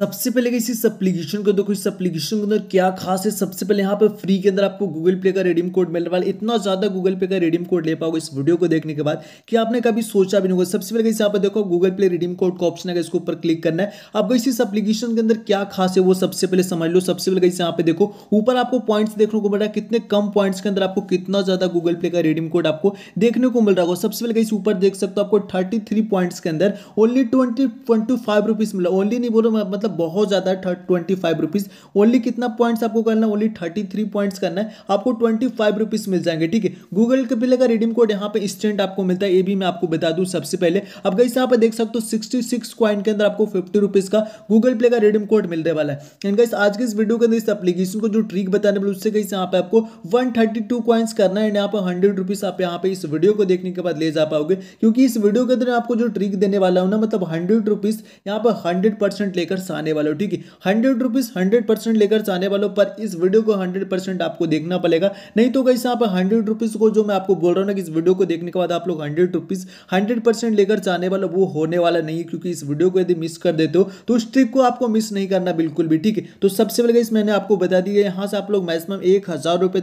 सबसे पहले इसी एप्लीकेशन को देखो इस एप्लीकेशन के अंदर क्या खास है सबसे पहले यहाँ पर फ्री के अंदर आपको गूगल पे का रिडीम कोड मिलने वाला इतना ज्यादा गूगल पे का रिडीम कोड ले पाओगे इस वीडियो को देखने के बाद कि आपने कभी सोचा भी नहीं होगा सबसे पहले यहाँ पर देखो गूगल पे रिडीम कोड का ऑप्शन है इसके ऊपर क्लिक करना है आपको इसी एप्लीकेशन के अंदर क्या खास है वो सबसे पहले समझ लो सबसे पहले यहाँ पे देखो ऊपर आपको पॉइंट्स देखने को मिल रहा है कितने कम पॉइंट्स के अंदर आपको कितना ज्यादा गूगल पे का रिडीम कोड आपको देखने को मिल रहा होगा सबसे पहले कहीं ऊपर देख सकते हो आपको थर्टी पॉइंट्स के अंदर ओनली ट्वेंटी ट्वेंटी फाइव मिला ओनली नहीं बोलो मतलब मतलब बहुत ज़्यादा ट्वेंटी फाइव रुपीज़ ओनली कितना पॉइंट्स आपको करना ओनली थर्टी थ्री पॉइंट्स करना है आपको ट्वेंटी फाइव रुपीज़ मिल जाएंगे ठीक है गूगल के पिले का रिडीम कोड यहाँ पे इंस्टेंट आपको मिलता है ये भी मैं आपको बता दूँ सबसे पहले अब गई यहाँ पे देख सकते हो सिक्सटी सिक्स क्वाइन के अंदर आपको फिफ्टी रुपीज़ का गूगल प्ले का रिडीम कोड मिलने वाला है एंड गाइस आज के इस वीडियो के अंदर इस एप्लीकेशन को जो ट्रिक बताने वाले उससे कहीं यहाँ पे आपको वन थर्टी टू क्वाइंस करना है यहाँ पर हंड्रेड रुपीज़ आप यहाँ पे इस वीडियो को देखने के बाद ले जा पाओगे क्योंकि इस वीडियो के अंदर आपको जो ट्रिक देने वाला हूँ ना मतलब हंड्रेड रुपीज़ यहाँ पर हंड्रेड परसेंट लेकर आने वाले हो ठीक है हंड्रेड रुपीज़ हंड्रेड परसेंट लेकर आने वालों पर इस वीडियो को हंड्रेड परसेंट आपको देखना पड़ेगा नहीं तो कैसे यहाँ पर हंड्रेड रुपीज़ को जो मैं आपको बोल रहा हूँ ना कि इस वीडियो को देखने के बाद आप लोग हंड्रेड रुपीज़ हंड्रेड परसेंट लेकर आने वाले वो होने वाला नहीं है क्योंकि इस वीडियो को यदि मिस कर देते हो तो उस ट्रिक को आपको मिस नहीं करना बिल्कुल भी ठीक है तो सबसे पहले इस मैंने आपको बता दिया यहाँ से आप लोग मैक्सिमम एक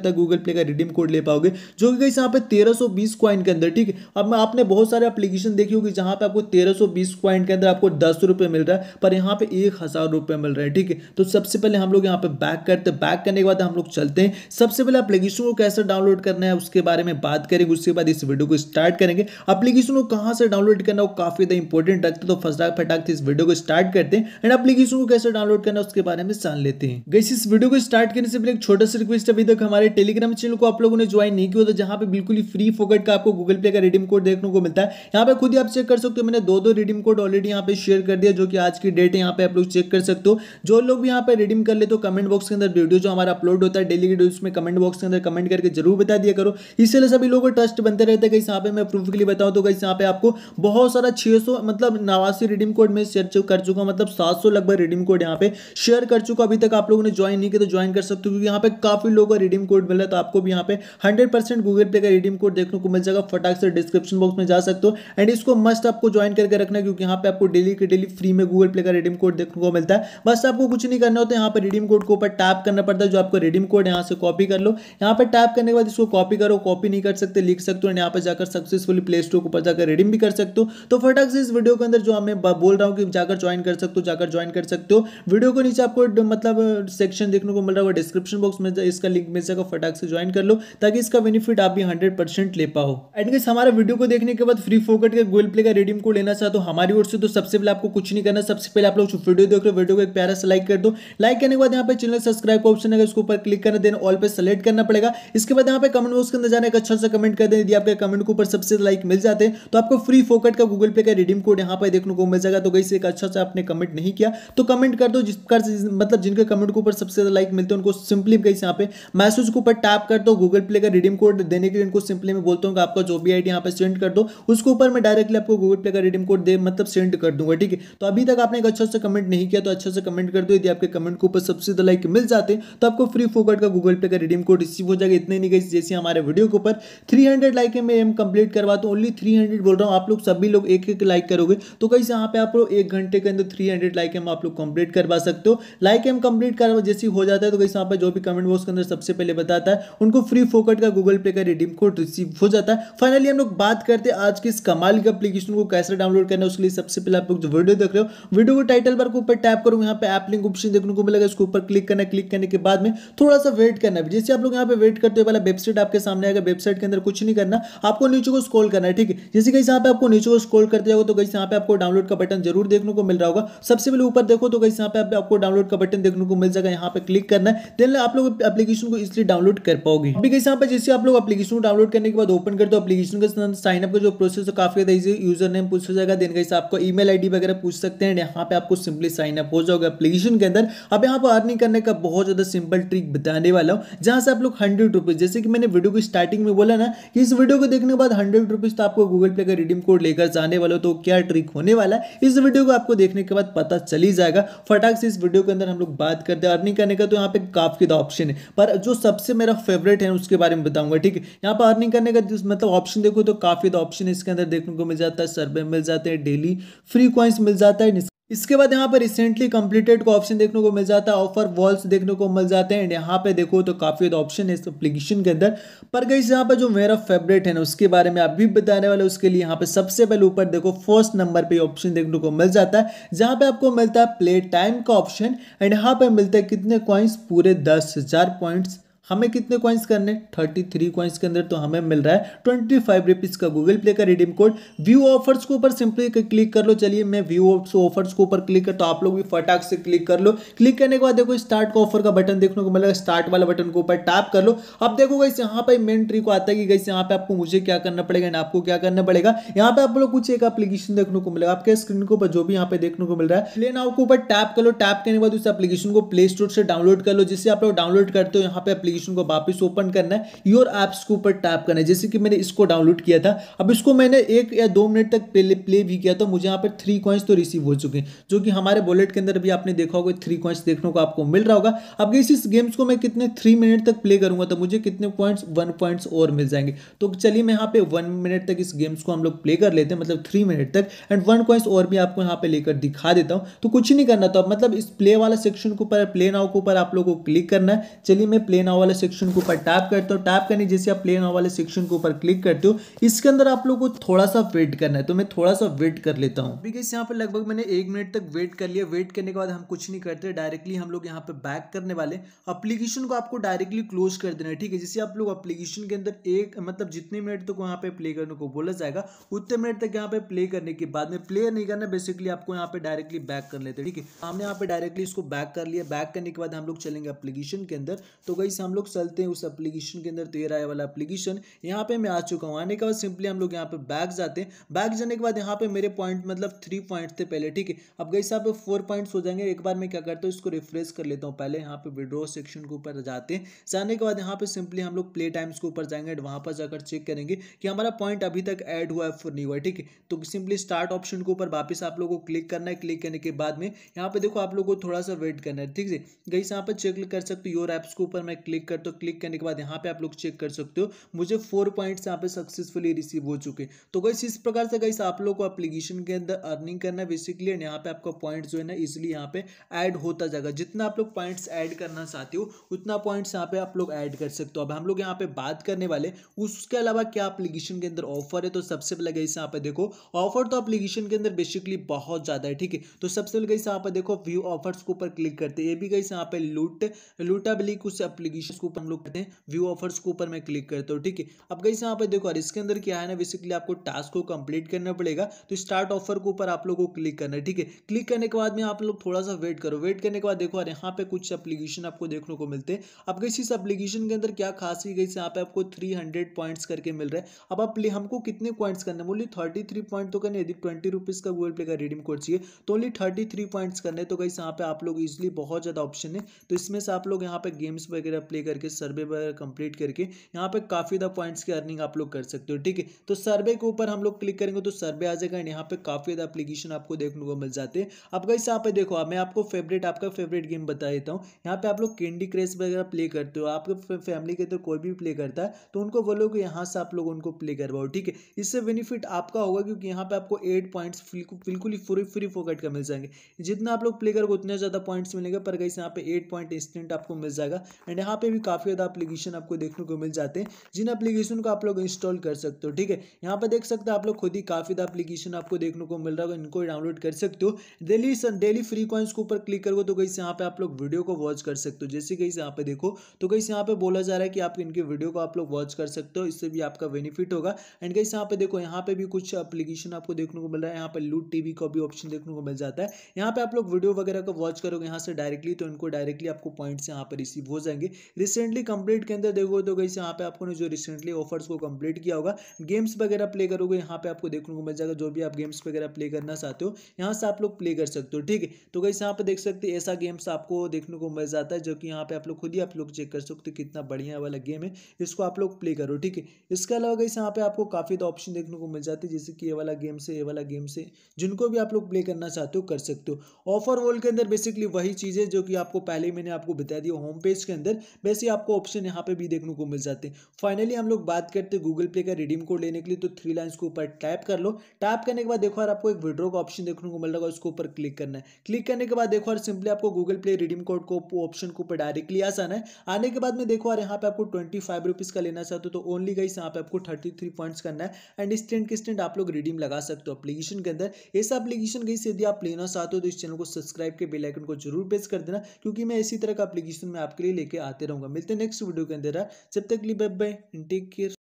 तक गूगल प्ले का रिडीम कोड ले पाओगे जो कि कहीं यहाँ पे तेरह सौ क्वाइन के अंदर ठीक है अब मैं आपने बहुत सारे एप्लीकेशन देखी होगी जहाँ पे आपको तेरह सौ क्वाइन के अंदर आपको दस रुपए मिल रहा है पर यहाँ पे एक हज़ार रुपये मिल रहे हैं ठीक है तो सबसे पहले हम लोग यहाँ पे बैक करते बैक करने के बाद हम लोग चलते हैं सबसे पहले अप्लीकेशन को कैसे डाउनलोड करना है उसके बारे में बात करेंगे उसके बाद इस वीडियो को स्टार्ट करेंगे अप्लीकेशन को कहाँ से डाउनलोड करना वो काफ़ी ज़्यादा इंपॉर्टेंट रखते तो फटाक फटाक इस वीडियो को स्टार्ट करते हैं एंड अप्लीकेशन को कैसे डाउनलोड करना उसके बारे में जान लेते हैं गैस इस वीडियो को स्टार्ट करने से पहले एक छोटा सा रिक्वेस्ट अभी तक हमारे टेलीग्राम चैनल को आप लोगों ने ज्वाइन नहीं किया तो जहाँ पे बिल्कुल ही फ्री फोकट का आपको गूगल पे का रिडीम कोड देखने को मिलता है यहाँ पे खुद ही आप चेक कर सकते हो मैंने दो दो रिडीम कोड ऑलरेडी यहाँ पे शेयर कर दिया जो कि आज की डेट है यहाँ पे आप लोग चेक कर सकते हो जो लोग भी यहाँ पर रिडीम कर ले तो कमेंट बॉक्स के अंदर वीडियो जो हमारा अपलोड होता है डेली के उसमें कमेंट बॉक्स के अंदर कमेंट करके जरूर बता दिया करो इस तरह सभी लोगों को ट्रस्ट बनते रहते हैं कहीं यहाँ पे मैं प्रूफ के लिए बताऊँ तो कहीं यहाँ पे आपको बहुत सारा छः मतलब नवासी रिडीम कोड में शेयर कर चुका मतलब सात लगभग रिडीम कोड यहाँ पे शेयर कर चुका अभी तक आप लोगों ने ज्वाइन नहीं किया तो ज्वाइन कर सकते हो क्योंकि यहाँ पे काफी लोगों का रिडीम कोड मिला तो आपको भी यहाँ पे हंड्रेड गूगल पे का रिडीम कोड देखने को मिल जाएगा फटाक से डिस्क्रिप्शन बॉक्स में जा सकते हो एंड इसको मस्ट आपको ज्वाइन करके रखना क्योंकि यहाँ पे आपको डेली के डेली फ्री में गूगल पे का रिडीम कोड देखने को मिलता है बस आपको कुछ नहीं करना होता यहाँ पर रिडीम कोड के ऊपर टैप करना पड़ता है जो आपको रिडीम कोड यहाँ से कॉपी कर लो यहाँ पर टैप करने के बाद इसको कॉपी करो कॉपी नहीं कर सकते लिख सकते हो यहाँ पर जाकर सक्सेसफुली प्ले स्टोर के ऊपर जाकर रिडीम भी कर सकते हो तो फटाक से इस वीडियो के अंदर जो हमें बोल रहा हूँ कि जाकर ज्वाइन कर सकते हो जाकर ज्वाइन कर सकते हो वीडियो को नीचे आपको मतलब सेक्शन देखने को मिल रहा होगा डिस्क्रिप्शन बॉक्स में इसका लिंक मिल जाएगा फटाक से ज्वाइन कर लो ताकि इसका बेनिफिट आप भी हंड्रेड परसेंट ले पाओ एंड हमारा वीडियो को देखने के बाद फ्री फोकट के गूगल प्ले का रिडीम कोड लेना चाहते हो तो हमारी ओर से तो सबसे पहले आपको कुछ नहीं करना सबसे पहले आप लोग वीडियो देख रहे हो वीडियो को एक प्यारा से लाइक कर दो लाइक करने के बाद यहाँ पे चैनल सब्सक्राइब का ऑप्शन है उसके ऊपर क्लिक करना देन ऑल पे सेलेक्ट करना पड़ेगा इसके बाद यहाँ पे कमेंट बॉक्स के अंदर जाने का अच्छा सा कमेंट कर दें यदि आपके कमेंट के ऊपर सबसे लाइक मिल जाते हैं तो आपको फ्री फोकट का गूगल पे का रिडीम कोड यहाँ पर देखने को मिल जाएगा तो गई एक अच्छा सा आपने कमेंट नहीं किया तो कमेंट कर दो जिस प्रकार से मतलब जिनके कमेंट के ऊपर सबसे ज्यादा लाइक मिलते हैं उनको सिंपली गई यहाँ पे मैसेज के ऊपर टैप कर दो गूगल पे का रिडीम कोड देने के लिए उनको सिंपली मैं बोलता हूँ आपका जो भी आईडी यहाँ पे सेंड कर दो उसके ऊपर मैं डायरेक्टली आपको गूगल पे का रिडीम कोड दे मतलब सेंड कर दूंगा ठीक है तो अभी तक आपने एक अच्छा सा कमेंट नहीं नहीं किया तो अच्छे से कमेंट कर दो यदि आपके कमेंट के ऊपर सबसे ज्यादा लाइक मिल जाते तो आपको फ्री फोकट का गूगल पे का रिडीम कोड रिसीव हो जाएगा इतने नहीं गई जैसे हमारे वीडियो के ऊपर थ्री हंड्रेड लाइक है मैं एम कंप्लीट करवा तो ओनली थ्री हंड्रेड बोल रहा हूँ आप लोग सभी लोग एक एक लाइक करोगे तो कहीं यहाँ पे आप लोग एक घंटे के अंदर थ्री हंड्रेड लाइक एम आप लोग कंप्लीट करवा सकते हो लाइक एम कंप्लीट कर जैसे हो जाता है तो कहीं यहाँ पर जो भी कमेंट बॉक्स के अंदर सबसे पहले बताता है उनको फ्री फोकट का गूगल पे का रिडीम कोड रिसीव हो जाता है फाइनली हम लोग बात करते हैं आज के इस कमाल के अपलीकेशन को कैसे डाउनलोड करना है उसके लिए सबसे पहले आप लोग जो वीडियो देख रहे हो वीडियो को टाइटल बार को ऊपर टैप करूँगा यहाँ पे ऐप लिंक ऑप्शन देखने को मिलेगा इसके ऊपर क्लिक करना क्लिक करने के बाद में थोड़ा सा वेट करना है जैसे आप लोग यहाँ पे वेट करते हो वाला वेबसाइट आपके सामने आएगा वेबसाइट के अंदर कुछ नहीं करना आपको नीचे को स्क्रॉल करना है ठीक है जैसे कहीं यहाँ पे आपको नीचे को स्क्रॉल करते जाओ तो कहीं यहाँ पे आपको डाउनलोड का बटन जरूर देखने को मिल रहा होगा सबसे पहले ऊपर देखो तो कहीं यहाँ पे आपको डाउनलोड का बटन देखने को मिल जाएगा यहाँ पे क्लिक करना है देन आप लोग एप्लीकेशन को इसलिए डाउनलोड कर पाओगे अभी कहीं यहाँ पे जैसे आप लोग एप्लीकेशन को डाउनलोड करने के बाद ओपन करते हो एप्लीकेशन साइन अप का जो प्रोसेस है काफी यूजर नेम पूछा जाएगा देन कहीं आपको ई मेल वगैरह पूछ सकते हैं यहाँ पे आपको सिंपली साइन अप हो जाओगे एप्लीकेशन के अंदर अब यहाँ पर अर्निंग करने का बहुत ज़्यादा सिंपल ट्रिक बताने वाला हूँ जहाँ से आप लोग हंड्रेड रुपीज़ जैसे कि मैंने वीडियो की स्टार्टिंग में बोला ना कि इस वीडियो को देखने के बाद हंड्रेड रुपीज़ तो आपको गूगल पे का रिडीम कोड लेकर जाने वाला हो तो क्या ट्रिक होने वाला है इस वीडियो को आपको देखने के बाद पता चल ही जाएगा फटाक से इस वीडियो के अंदर हम लोग बात करते हैं अर्निंग करने का तो यहाँ पे काफ़ी ऑप्शन है पर जो सबसे मेरा फेवरेट है उसके बारे में बताऊंगा ठीक है यहाँ पर अर्निंग करने का मतलब ऑप्शन देखो तो काफ़ी ऑप्शन इसके अंदर देखने को मिल जाता है सर्वे मिल जाते हैं डेली फ्री क्वाइंस मिल जाता है इसके बाद यहाँ पर रिसेंटली कंप्लीटेड का ऑप्शन देखने को मिल जाता है ऑफर वॉल्स देखने को मिल जाते हैं एंड यहाँ पे देखो तो काफ़ी ऑप्शन है इस एप्लीकेशन के अंदर पर गई यहाँ पर जो मेरा फेवरेट है ना उसके बारे में आप भी बताने वाले उसके लिए यहाँ पे सबसे पहले ऊपर देखो फर्स्ट नंबर पर ऑप्शन देखने को मिल जाता है जहाँ पे आपको मिलता है प्ले टाइम का ऑप्शन एंड यहाँ पे मिलता है कितने कॉइन्स पूरे दस हज़ार पॉइंट्स हमें कितने कॉइन्स करने थर्टी थ्री कॉइन्स के अंदर तो हमें मिल रहा है ट्वेंटी फाइव रुपीज़ का गूगल प्ले का रिडीम कोड व्यू ऑफर्स के ऊपर सिंपली क्लिक कर लो चलिए मैं व्यू ऑफर्स के ऊपर क्लिक कर तो आप लोग भी फटाक से क्लिक कर लो क्लिक करने के बाद देखो स्टार्ट का ऑफर का बटन देखने को मिलेगा स्टार्ट वाला बटन के ऊपर टैप कर लो अब देखो गई यहाँ पर मेन ट्रिक आता है कि गई यहाँ पे आपको मुझे क्या करना पड़ेगा आपको क्या करना पड़ेगा यहाँ पे आप लोग कुछ एक अपलीकेशन देखने को मिलेगा आपके स्क्रीन के ऊपर जो भी यहाँ पे देखने को मिल रहा है प्ले नाउ के ऊपर टैप कर लो टैप करने के बाद उस एप्लीकेशन को प्ले स्टोर से डाउनलोड कर लो जिससे आप लोग डाउनलोड करते हो यहाँ पे एप्लीकेशन को वापस ओपन करना है योर ऐप्स के ऊपर टैप करना है जैसे कि मैंने इसको डाउनलोड किया था अब इसको मैंने एक या दो मिनट तक पहले प्ले भी किया तो मुझे यहाँ पर थ्री कॉइंस तो रिसीव हो चुके हैं जो कि हमारे वॉलेट के अंदर भी आपने देखा होगा थ्री कॉइंस देखने को आपको मिल रहा होगा अब इस गेम्स को मैं कितने थ्री मिनट तक प्ले करूंगा तो मुझे कितने पॉइंट्स वन पॉइंट्स और मिल जाएंगे तो चलिए मैं यहाँ पे वन मिनट तक इस गेम्स को हम लोग प्ले कर लेते हैं मतलब थ्री मिनट तक एंड वन कॉइन्स और भी आपको यहाँ पे लेकर दिखा देता हूँ तो कुछ नहीं करना था तो मतलब इस प्ले वाला सेक्शन के ऊपर प्ले नाव के ऊपर आप लोग को क्लिक करना है चलिए मैं प्ले नाव वाले सेक्शन के ऊपर टैप करते हो टैप करने जैसे आप प्ले नाउ वाले सेक्शन के ऊपर क्लिक करते हो इसके अंदर आप लोग को थोड़ा सा वेट करना है तो मैं थोड़ा सा वेट कर लेता हूँ बिकॉज यहाँ पर लगभग मैंने एक मिनट तक वेट कर लिया वेट करने के बाद हम कुछ नहीं करते डायरेक्टली हम लोग यहाँ पर बैक करने वाले अप्लीकेशन को आपको डायरेक्टली क्लोज कर देना है ठीक है जैसे आप लोग अप्लीकेशन के अंदर एक मतलब जितने मिनट तक वहाँ पे प्ले करने को बोला जाएगा उतने मिनट तक यहाँ पे प्ले करने के बाद में प्ले नहीं करना बेसिकली आपको यहाँ पे डायरेक्टली बैक कर लेते हैं ठीक है हमने यहाँ पे डायरेक्टली इसको बैक कर लिया बैक करने के बाद हम लोग चलेंगे अप्लीकेशन के अंदर तो गई हम लोग चलते हैं उस एप्लीकेशन के अंदर तो ये रहा वाला एप्लीकेशन यहाँ पे मैं आ चुका हूँ आने के बाद सिंपली हम लोग यहाँ पे बैग जाते हैं बैग जाने के बाद यहाँ पे मेरे पॉइंट मतलब थ्री पॉइंट थे पहले ठीक है अब गई साहब फोर पॉइंट्स हो जाएंगे एक बार मैं क्या करता हूँ इसको रिफ्रेश कर लेता हूँ पहले यहाँ पे विड्रॉ सेक्शन के ऊपर जाते हैं जाने के बाद यहाँ पे सिंपली हम लोग प्ले टाइम्स के ऊपर जाएंगे वहाँ पर जाकर चेक करेंगे कि हमारा पॉइंट अभी तक ऐड हुआ है फॉर नहीं हुआ ठीक है तो सिंपली स्टार्ट ऑप्शन के ऊपर वापस आप लोगों को क्लिक करना है क्लिक करने के बाद में यहाँ पे देखो आप लोग को थोड़ा सा वेट करना है ठीक है गई साहब पर चेक कर सकते हो योर एप्स के ऊपर मैं क्लिक क्लिक करते हो क्लिक करने के बाद यहाँ पे आप लोग चेक कर सकते हो मुझे फोर पॉइंट्स यहाँ पे सक्सेसफुली रिसीव हो चुके तो गाइस इस प्रकार से गाइस आप लोग को एप्लीकेशन के अंदर अर्निंग करना बेसिकली एंड यहाँ पे आपका पॉइंट जो है ना इजिली यहाँ पे ऐड होता जाएगा जितना आप लोग पॉइंट्स ऐड करना चाहते हो उतना पॉइंट्स यहाँ पे आप लोग ऐड कर सकते हो अब हम लोग यहाँ पे बात करने वाले उसके अलावा क्या एप्लीकेशन के अंदर ऑफर है तो सबसे पहले गई यहाँ पे देखो ऑफर तो एप्लीकेशन के अंदर बेसिकली बहुत ज़्यादा है ठीक है तो सबसे पहले गई यहाँ पे देखो व्यू ऑफर्स के ऊपर क्लिक करते ये भी गई यहाँ पे लूट लूटाबली कुछ एप्लीकेशन के ऊपर हम लोग करते हैं व्यू ऑफर्स के ऊपर मैं क्लिक करता हूँ ठीक है अब कहीं यहाँ पर देखो और इसके अंदर क्या है ना बेसिकली आपको टास्क को कंप्लीट करना पड़ेगा तो स्टार्ट ऑफर के ऊपर आप लोग को क्लिक करना है ठीक है क्लिक करने के बाद में आप लोग थोड़ा सा वेट करो वेट करने के बाद देखो और यहाँ पे कुछ एप्लीकेशन आपको देखने को मिलते हैं अब कैसे इस एप्लीकेशन के अंदर क्या खास खासी गई यहाँ पे आपको थ्री हंड्रेड पॉइंट्स करके मिल रहा है अब आप हमको कितने पॉइंट्स करने बोलिए थर्टी थ्री पॉइंट तो करने यदि ट्वेंटी रुपीज़ का गूगल पे का रिडीम कोड चाहिए तो ओनली थर्टी थ्री पॉइंट्स करने तो कहीं यहाँ पे आप लोग इजिली बहुत ज़्यादा ऑप्शन है तो इसमें से आप लोग यहाँ पे गेम्स वगैरह प्ले करके सर्वे पर कंप्लीट करके यहाँ पे काफ़ी ज्यादा पॉइंट्स की अर्निंग आप लोग कर सकते हो ठीक है तो सर्वे के ऊपर हम लोग क्लिक करेंगे तो सर्वे आ जाएगा यहाँ पे काफ़ी ज़्यादा अपलीकेशन आपको देखने को मिल जाते हैं अब कैसे यहाँ पे देखो मैं आपको फेवरेट आपका फेवरेट गेम बता देता हूँ यहाँ पे आप लोग कैंडी क्रेस वगैरह प्ले करते हो आपके फैमिली के तो कोई भी प्ले करता है तो उनको बोलो कि यहाँ से आप लोग उनको प्ले करवाओ ठीक है इससे बेनिफिट आपका होगा क्योंकि यहाँ पे आपको एट पॉइंट्स बिल्कुल ही फ्री फ्री फोकट का मिल जाएंगे जितना आप लोग प्ले करोगे उतने ज़्यादा पॉइंट्स मिलेंगे पर गई यहाँ पे एट पॉइंट इंस्टेंट आपको मिल जाएगा एंड यहाँ पे में भी काफ़ी ज़्यादा अप्लीकेशन आपको देखने को मिल जाते हैं जिन अप्लीकेशन को आप लोग इंस्टॉल कर सकते हो ठीक है यहाँ पर देख सकते हो आप लोग खुद ही काफ़ी ज़्यादा अप्लीकेशन आपको देखने को मिल रहा है इनको डाउनलोड कर सकते हो डेली डेली फ्री कॉइन्स के ऊपर क्लिक करोगे तो कहीं से यहाँ पे आप लोग वीडियो को वॉच कर सकते हो जैसे कहीं से यहाँ पे देखो तो कहीं से यहाँ पे बोला जा रहा है कि आप इनके वीडियो को आप लोग वॉच कर सकते हो इससे भी आपका बेनिफिट होगा एंड कहीं से यहाँ पे देखो यहाँ पर भी कुछ अप्लीकेशन आपको देखने को मिल रहा है यहाँ पर लूट टी का भी ऑप्शन देखने को मिल जाता है यहाँ पर आप लोग वीडियो वगैरह को वॉच करोगे यहाँ से डायरेक्टली तो इनको डायरेक्टली आपको पॉइंट्स यहाँ पर रिसीव हो जाएंगे रिसेंटली कंप्लीट के अंदर देखोगे तो गई यहाँ पे आपको जो रिसेंटली ऑफर्स को कंप्लीट किया होगा गेम्स वगैरह प्ले करोगे यहाँ पे आपको देखने को मिल जाएगा जो भी आप गेम्स वगैरह प्ले करना चाहते हो यहाँ से आप लोग प्ले कर सकते हो ठीक है तो गई यहाँ पे देख सकते ऐसा गेम्स आपको देखने को मिल जाता है जो कि यहाँ पे आप लोग खुद ही आप लोग चेक कर सकते हो कितना बढ़िया वाला गेम है इसको आप लोग प्ले करो ठीक है इसके अलावा गई यहाँ पे आपको काफ़ी तो ऑप्शन देखने को मिल जाती है जैसे कि ये वाला गेम से ये वाला गेम से जिनको भी आप लोग प्ले करना चाहते हो कर सकते हो ऑफर वॉल के अंदर बेसिकली वही चीज़ है जो कि आपको पहले मैंने आपको बता दिया होम पेज के अंदर वैसे आपको ऑप्शन यहाँ पे भी देखने को मिल जाते हैं फाइनली हम लोग बात करते हैं गूगल पे का रिडीम कोड लेने के लिए तो थ्री लाइन्स के ऊपर टाइप कर लो टाइप करने के बाद देखो आपको एक विड्रो का ऑप्शन देखने को मिल रहा है उसके ऊपर क्लिक करना है क्लिक करने के बाद देखो और सिंपली आपको गूगल पे रिडीम कोड को ऑप्शन के ऊपर डायरेक्टली आसान है आने के बाद में देखो और यहाँ पे आपको ट्वेंटी फाइव रुपीज़ का लेना चाहते हो तो ओनली गाइस यहाँ पे आपको थर्टी थ्री पॉइंट्स करना है एंड स्टेंट के आप लोग रिडीम लगा सकते हो अपलीकेशन के अंदर ऐसा अपलीकेशन गाइस यदि आप लेना चाहते हो तो इस चैनल को सब्सक्राइब के बेलाइकन को जरूर प्रेस कर देना क्योंकि मैं इसी तरह का अपलीकेशन में आपके लिए लेके आते रहूँगा मिलते हैं नेक्स्ट वीडियो के अंदर हाँ। जब तक लिए बाय बाय टेक केयर